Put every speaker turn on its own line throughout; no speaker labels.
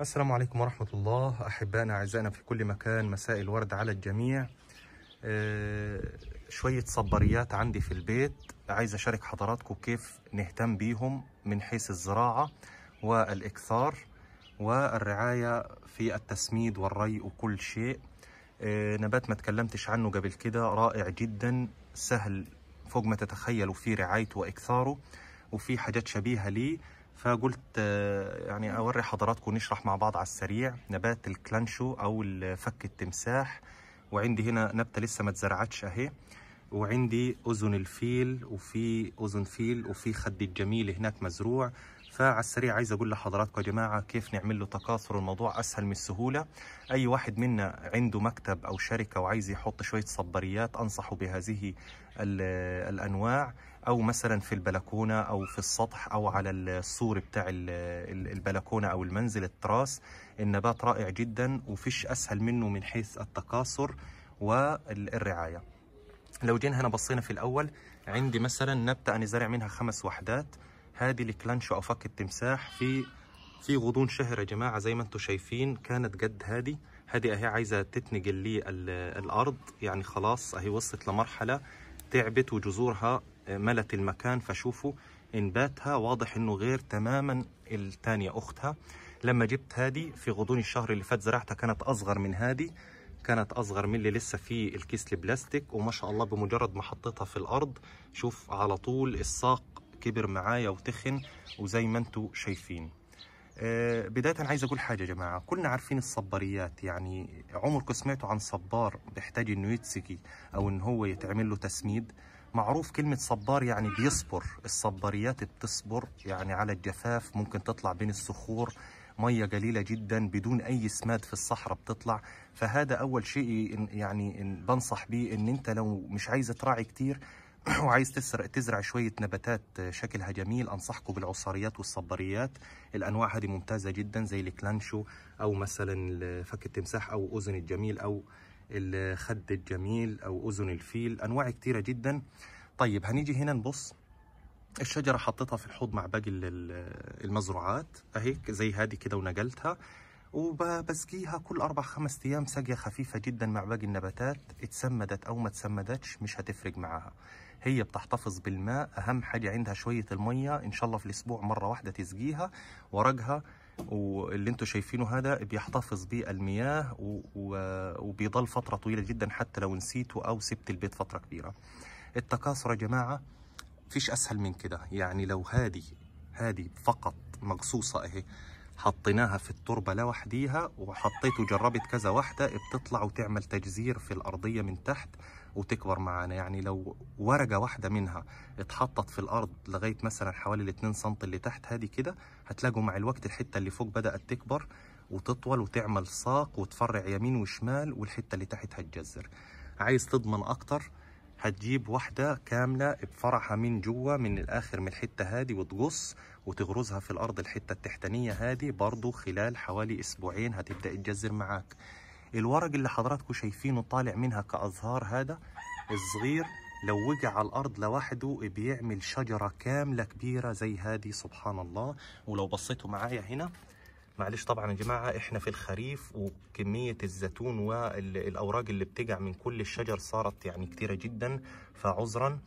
السلام عليكم ورحمة الله أحبائنا أعزائنا في كل مكان مساء الورد على الجميع آه، شوية صبريات عندي في البيت عايز أشارك حضراتكم كيف نهتم بيهم من حيث الزراعة والإكثار والرعاية في التسميد والري وكل شيء آه، نبات ما تكلمتش عنه قبل كده رائع جدا سهل فوق ما تتخيلوا في رعايته وإكثاره وفي حاجات شبيهة ليه فقلت آه، يعني اوري حضراتكم نشرح مع بعض على السريع نبات الكلانشو او فك التمساح وعندي هنا نبته لسه ما اتزرعتش اهي وعندي اذن الفيل وفي اذن فيل وفي خد الجميل هناك مزروع فعلى السريع عايز اقول لحضراتكم يا جماعه كيف نعمل له تكاثر الموضوع اسهل من السهوله اي واحد منا عنده مكتب او شركه وعايز يحط شويه صبريات انصحه بهذه الانواع او مثلا في البلكونه او في السطح او على السور بتاع البلكونه او المنزل التراس النبات رائع جدا وفيش اسهل منه من حيث التكاثر والرعايه لو جينا هنا بصينا في الاول عندي مثلا نبته انا زارع منها خمس وحدات هذه الكلانشو او فك التمساح في في غضون شهر يا جماعه زي ما انتم شايفين كانت قد هذه هذه اهي عايزه تتنقل لي الارض يعني خلاص اهي وصلت لمرحله تعبت وجذورها آه، ملت المكان فشوفوا انباتها واضح انه غير تماما الثانيه اختها لما جبت هذه في غضون الشهر اللي فات زرعتها كانت اصغر من هذه كانت اصغر من اللي لسه في الكيس البلاستيك وما شاء الله بمجرد ما حطيتها في الارض شوف على طول الساق كبر معايا وتخن وزي ما انتم شايفين آه، بداية أنا عايز أقول حاجة يا جماعة كلنا عارفين الصباريات يعني عمركم سمعتوا عن صبار بيحتاج إنه يتسكي أو إن هو يتعمل له تسميد معروف كلمة صبار يعني بيصبر الصباريات بتصبر يعني على الجفاف ممكن تطلع بين الصخور مية قليلة جدا بدون أي سماد في الصحراء بتطلع فهذا أول شيء يعني بنصح بيه إن أنت لو مش عايز تراعي كتير وعايز تسرع تزرع شوية نباتات شكلها جميل أنصحكم بالعصاريات والصبريات الأنواع هذه ممتازة جدا زي الكلانشو أو مثلا فك التمساح أو أذن الجميل أو الخد الجميل أو أذن الفيل أنواع كتيرة جدا طيب هنيجي هنا نبص الشجرة حطيتها في الحوض مع باقي المزروعات أهيك زي هذه كده ونقلتها وبسقيها كل اربع خمس ايام سقيه خفيفه جدا مع باقي النباتات اتسمدت او ما اتسمدتش مش هتفرق معاها هي بتحتفظ بالماء اهم حاجه عندها شويه الميه ان شاء الله في الاسبوع مره واحده تسقيها ورقها واللي انتم شايفينه هذا بيحتفظ بالمياه وبيضل فتره طويله جدا حتى لو نسيته او سبت البيت فتره كبيره التكاثر يا جماعه فيش اسهل من كده يعني لو هذه هذه فقط مقصوصه اهي حطيناها في التربه لوحديها وحطيت وجربت كذا واحده بتطلع وتعمل تجزير في الارضيه من تحت وتكبر معانا يعني لو ورقه واحده منها اتحطت في الارض لغايه مثلا حوالي ال 2 سم اللي تحت هذه كده هتلاقوا مع الوقت الحته اللي فوق بدات تكبر وتطول وتعمل ساق وتفرع يمين وشمال والحته اللي تحت هتجزر عايز تضمن اكتر هتجيب واحدة كاملة بفرعها من جوه من الآخر من الحتة هادي وتقص وتغرزها في الأرض الحتة التحتانية هادي برضو خلال حوالي أسبوعين هتبدأ تجزر معاك الورق اللي حضراتكم شايفينه طالع منها كأزهار هذا الصغير لو وقع على الأرض لوحده بيعمل شجرة كاملة كبيرة زي هادي سبحان الله ولو بصيتوا معايا هنا معلش طبعا يا جماعه احنا في الخريف وكميه الزيتون والاوراق اللي بتقع من كل الشجر صارت يعني كتيره جدا فعذرا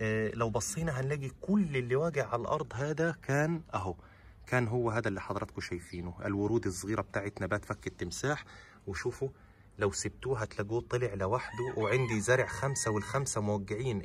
آه، لو بصينا هنلاقي كل اللي واقع على الارض هذا كان اهو كان هو هذا اللي حضراتكم شايفينه الورود الصغيره بتاعت نبات فك التمساح وشوفوا لو سبتوه هتلاقوه طلع لوحده وعندي زرع خمسه والخمسه موقعين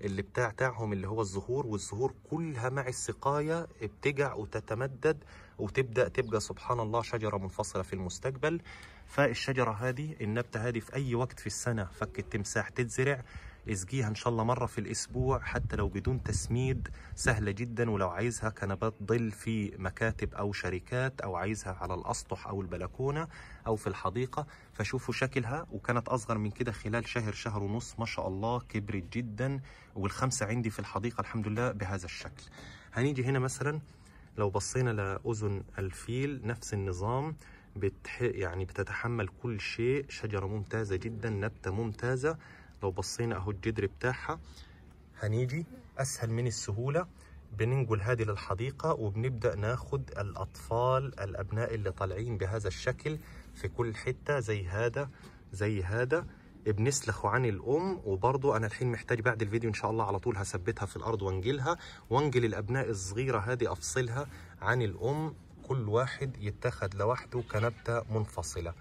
اللي بتاع تاعهم اللي هو الزهور والزهور كلها مع السقاية بتجع وتتمدد وتبدأ تبقى سبحان الله شجرة منفصلة في المستقبل فالشجرة هذه النبتة هذه في أي وقت في السنة فك التمساح تتزرع اسقيها ان شاء الله مره في الاسبوع حتى لو بدون تسميد سهله جدا ولو عايزها كنبات ظل في مكاتب او شركات او عايزها على الاسطح او البلكونه او في الحديقه فشوفوا شكلها وكانت اصغر من كده خلال شهر شهر ونص ما شاء الله كبرت جدا والخمسه عندي في الحديقه الحمد لله بهذا الشكل هنيجي هنا مثلا لو بصينا لاذن الفيل نفس النظام بتح... يعني بتتحمل كل شيء شجرة ممتازة جدا نبتة ممتازة لو بصينا اهو الجدر بتاعها هنيجي اسهل من السهوله بننقل هذه للحديقه وبنبدا ناخد الاطفال الابناء اللي طالعين بهذا الشكل في كل حته زي هذا زي هذا بنسلخه عن الام وبرضه انا الحين محتاج بعد الفيديو ان شاء الله على طول هثبتها في الارض وانجلها وانجل الابناء الصغيره هذه افصلها عن الام كل واحد يتخذ لوحده كنبته منفصله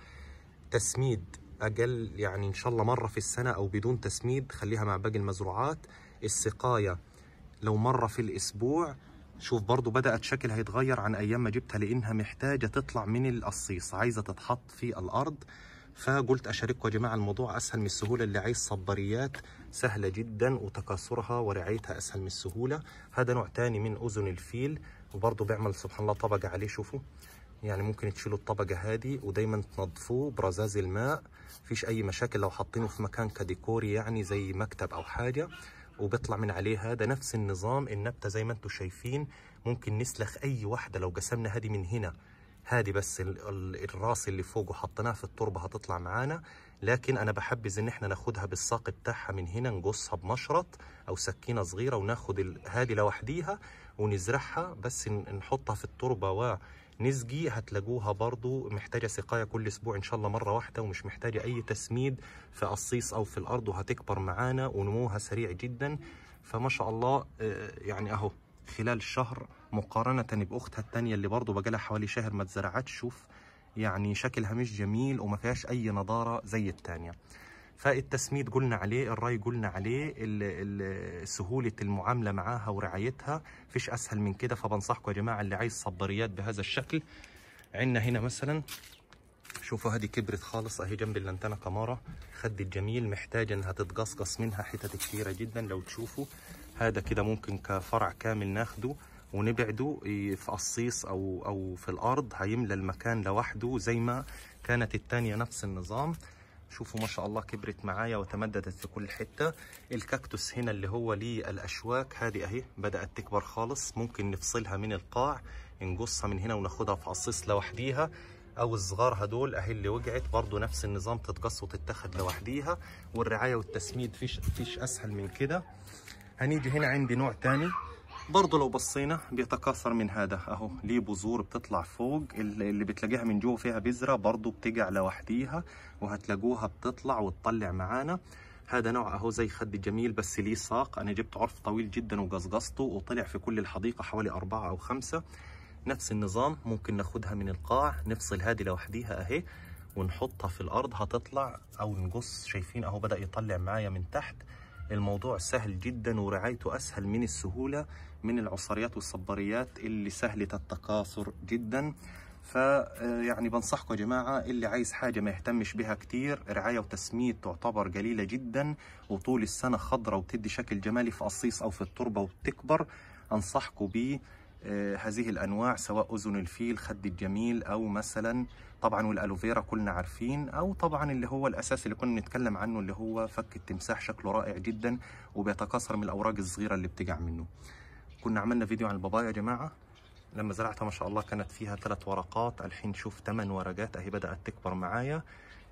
تسميد اجل يعني ان شاء الله مره في السنه او بدون تسميد خليها مع باقي المزروعات السقايه لو مره في الاسبوع شوف برضو بدأت شكلها يتغير عن أيام ما جبتها لأنها محتاجة تطلع من القصيص عايزة تتحط في الأرض فقلت أشارككم يا جماعة الموضوع أسهل من السهولة اللي عايز صبريات سهلة جدا وتكاثرها ورعايتها أسهل من السهولة هذا نوع تاني من أذن الفيل وبرضو بيعمل سبحان الله طبقة عليه شوفوا يعني ممكن تشيلوا الطبقة هذه ودايما تنظفوه برزاز الماء مفيش اي مشاكل لو حاطينه في مكان كديكور يعني زي مكتب او حاجة وبيطلع من عليه هذا نفس النظام النبتة زي ما انتم شايفين ممكن نسلخ اي واحدة لو قسمنا هذه من هنا هذه بس الراس اللي فوق وحطيناها في التربة هتطلع معانا لكن انا بحبذ ان احنا ناخدها بالساق بتاعها من هنا نقصها بمشرط او سكينة صغيرة وناخد هذه لوحديها ونزرعها بس نحطها في التربة و نسجي هتلاقوها برضو محتاجة سقاية كل اسبوع ان شاء الله مرة واحدة ومش محتاجة اي تسميد في قصيص او في الارض وهتكبر معانا ونموها سريع جدا فما شاء الله آه، يعني اهو خلال شهر مقارنة بأختها التانية اللي برضه بقالها حوالي شهر ما تزرعت شوف يعني شكلها مش جميل وما فيهاش أي نضارة زي التانية فالتسميد قلنا عليه الري قلنا عليه سهولة المعاملة معاها ورعايتها فيش أسهل من كده فبنصحكم يا جماعة اللي عايز صبريات بهذا الشكل عنا هنا مثلا شوفوا هذه كبرت خالص اهي جنب اللانتانه قماره خد الجميل محتاجه انها تتقصقص منها حتت كثيره جدا لو تشوفوا هذا كده ممكن كفرع كامل ناخده ونبعده في قصيص او او في الارض هيملى المكان لوحده زي ما كانت الثانيه نفس النظام شوفوا ما شاء الله كبرت معايا وتمددت في كل حتة الكاكتوس هنا اللي هو ليه الأشواك هذه أهي بدأت تكبر خالص ممكن نفصلها من القاع نقصها من هنا وناخدها في قصيص لوحديها او الصغار هدول اهي اللي وقعت برضو نفس النظام تتقص وتتاخد لوحديها والرعايه والتسميد فيش فيش اسهل من كده هنيجي هنا عندي نوع تاني برضه لو بصينا بيتكاثر من هذا اهو ليه بذور بتطلع فوق اللي بتلاقيها من جوه فيها بذره برضه بتقع لوحديها وهتلاقوها بتطلع وتطلع معانا هذا نوع اهو زي خد جميل بس ليه ساق انا جبت عرف طويل جدا وقصقصته وطلع في كل الحديقه حوالي أربعة او خمسة نفس النظام ممكن ناخدها من القاع نفصل هذه لوحديها اهي ونحطها في الارض هتطلع او نقص شايفين اهو بدا يطلع معايا من تحت الموضوع سهل جدا ورعايته اسهل من السهوله من العصريات والصباريات اللي سهله التكاثر جدا فيعني آه، بنصحكم يا جماعه اللي عايز حاجه ما يهتمش بها كتير رعايه وتسميد تعتبر قليله جدا وطول السنه خضراء وبتدي شكل جمالي في قصيص او في التربه وبتكبر انصحكم بيه آه، هذه الأنواع سواء أذن الفيل خد الجميل أو مثلا طبعا والألوفيرا كلنا عارفين أو طبعا اللي هو الأساس اللي كنا بنتكلم عنه اللي هو فك التمساح شكله رائع جدا وبيتكاثر من الأوراق الصغيرة اللي بتقع منه كنا عملنا فيديو عن البابايا يا جماعة لما زرعتها ما شاء الله كانت فيها ثلاث ورقات الحين شوف ثمان ورقات اهي بدأت تكبر معايا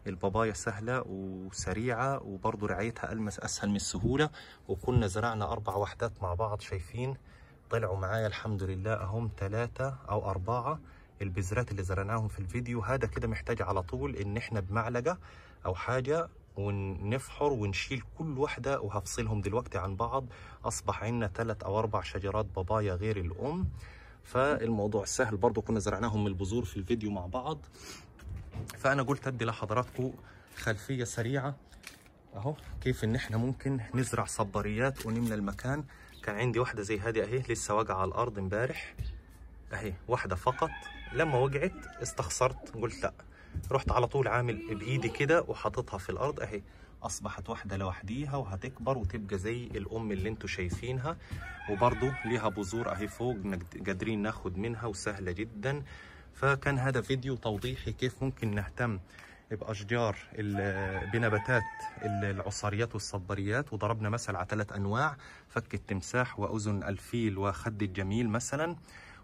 البابايا سهلة وسريعة وبرضه رعايتها ألمس أسهل من السهولة وكنا زرعنا أربع وحدات مع بعض شايفين طلعوا معايا الحمد لله اهم ثلاثة او اربعة البذرات اللي زرعناهم في الفيديو هذا كده محتاج على طول ان احنا بمعلقة او حاجة ونفحر ونشيل كل واحدة وهفصلهم دلوقتي عن بعض اصبح عندنا ثلاث او اربع شجرات بابايا غير الام فالموضوع سهل برضو كنا زرعناهم من البذور في الفيديو مع بعض فانا قلت ادي لحضراتكم خلفية سريعة اهو كيف ان احنا ممكن نزرع صباريات ونملى المكان كان عندي واحدة زي هذه اهي لسه واقعة على الارض امبارح اهي واحدة فقط لما وقعت استخسرت قلت لا رحت على طول عامل بايدي كده وحاططها في الارض اهي اصبحت واحده لوحديها وهتكبر وتبقى زي الام اللي انتوا شايفينها وبرضو ليها بذور اهي فوق قادرين ناخد منها وسهله جدا فكان هذا فيديو توضيحي كيف ممكن نهتم باشجار بنباتات العصاريات والصبريات وضربنا مثل على ثلاث انواع فك التمساح واذن الفيل وخد الجميل مثلا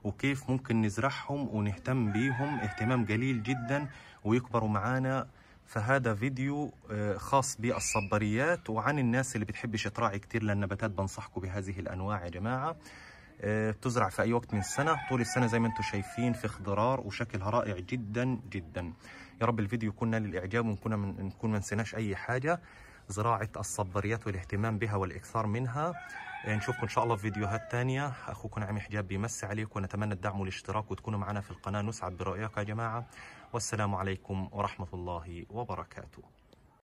وكيف ممكن نزرعهم ونهتم بيهم اهتمام قليل جدا ويكبروا معانا فهذا فيديو آه، خاص بالصبريات وعن الناس اللي بتحبش تراعي كتير للنباتات بنصحكم بهذه الانواع يا جماعه بتزرع آه، في اي وقت من السنه طول السنه زي ما انتم شايفين في خضرار وشكلها رائع جدا جدا يا رب الفيديو يكون نال الاعجاب ونكون من نكون ما نسيناش اي حاجه زراعه الصبريات والاهتمام بها والاكثار منها إيه، نشوفكم ان شاء الله في فيديوهات ثانيه اخوكم عمي حجاب بيمسي عليكم ونتمنى الدعم والاشتراك وتكونوا معنا في القناه نسعد برايك يا جماعه والسلام عليكم ورحمه الله وبركاته